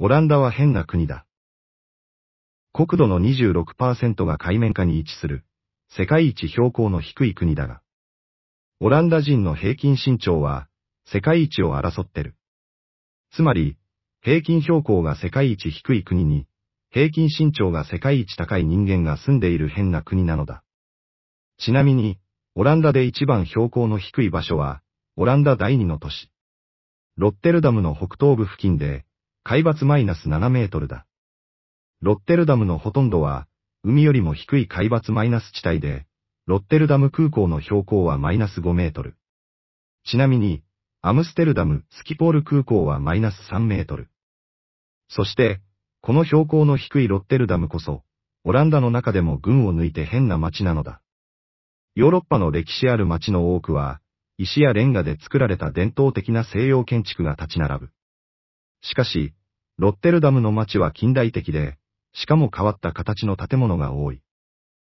オランダは変な国だ。国土の26%が海面下に位置する、世界一標高の低い国だが、オランダ人の平均身長は、世界一を争ってる。つまり、平均標高が世界一低い国に、平均身長が世界一高い人間が住んでいる変な国なのだ。ちなみに、オランダで一番標高の低い場所は、オランダ第二の都市。ロッテルダムの北東部付近で、海抜マイナス7メートルだ。ロッテルダムのほとんどは、海よりも低い海抜マイナス地帯で、ロッテルダム空港の標高はマイナス5メートル。ちなみに、アムステルダム・スキポール空港はマイナス3メートル。そして、この標高の低いロッテルダムこそ、オランダの中でも群を抜いて変な街なのだ。ヨーロッパの歴史ある街の多くは、石やレンガで作られた伝統的な西洋建築が立ち並ぶ。しかし、ロッテルダムの街は近代的で、しかも変わった形の建物が多い。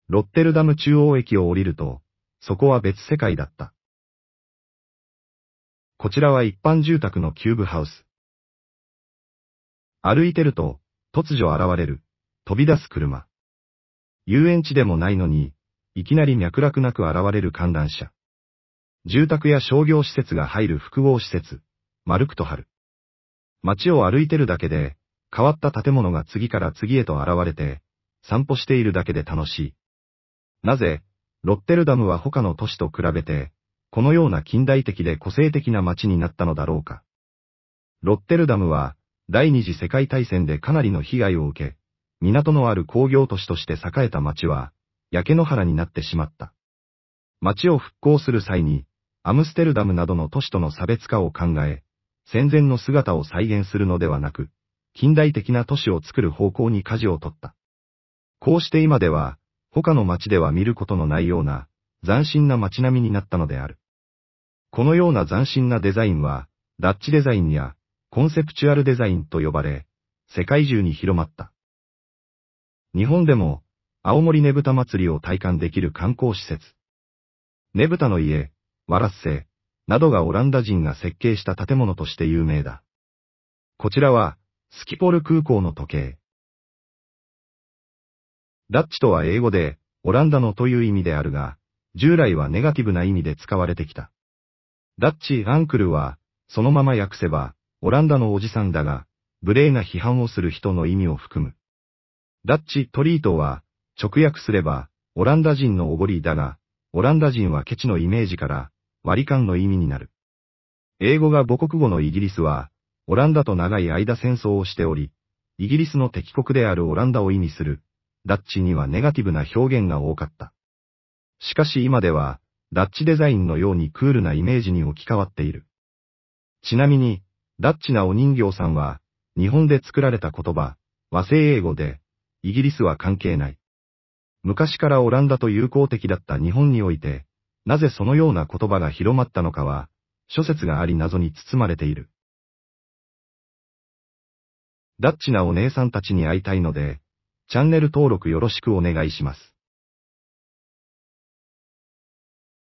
ロッテルダム中央駅を降りると、そこは別世界だった。こちらは一般住宅のキューブハウス。歩いてると、突如現れる、飛び出す車。遊園地でもないのに、いきなり脈絡なく現れる観覧車。住宅や商業施設が入る複合施設、マルクトハル。街を歩いてるだけで、変わった建物が次から次へと現れて、散歩しているだけで楽しい。なぜ、ロッテルダムは他の都市と比べて、このような近代的で個性的な街になったのだろうか。ロッテルダムは、第二次世界大戦でかなりの被害を受け、港のある工業都市として栄えた町は、焼け野原になってしまった。街を復興する際に、アムステルダムなどの都市との差別化を考え、戦前の姿を再現するのではなく、近代的な都市を作る方向に舵を取った。こうして今では、他の町では見ることのないような、斬新な街並みになったのである。このような斬新なデザインは、ダッチデザインや、コンセプチュアルデザインと呼ばれ、世界中に広まった。日本でも、青森ねぶた祭りを体感できる観光施設。ねぶたの家、わらっせ、などがオランダ人が設計した建物として有名だ。こちらは、スキポル空港の時計。ダッチとは英語で、オランダのという意味であるが、従来はネガティブな意味で使われてきた。ダッチ・アンクルは、そのまま訳せば、オランダのおじさんだが、無礼な批判をする人の意味を含む。ダッチ・トリートは、直訳すれば、オランダ人のおごりだが、オランダ人はケチのイメージから、割り勘の意味になる。英語が母国語のイギリスは、オランダと長い間戦争をしており、イギリスの敵国であるオランダを意味する、ダッチにはネガティブな表現が多かった。しかし今では、ダッチデザインのようにクールなイメージに置き換わっている。ちなみに、ダッチなお人形さんは、日本で作られた言葉、和製英語で、イギリスは関係ない。昔からオランダと友好的だった日本において、なぜそのような言葉が広まったのかは、諸説があり謎に包まれている。ダッチなお姉さんたちに会いたいので、チャンネル登録よろしくお願いします。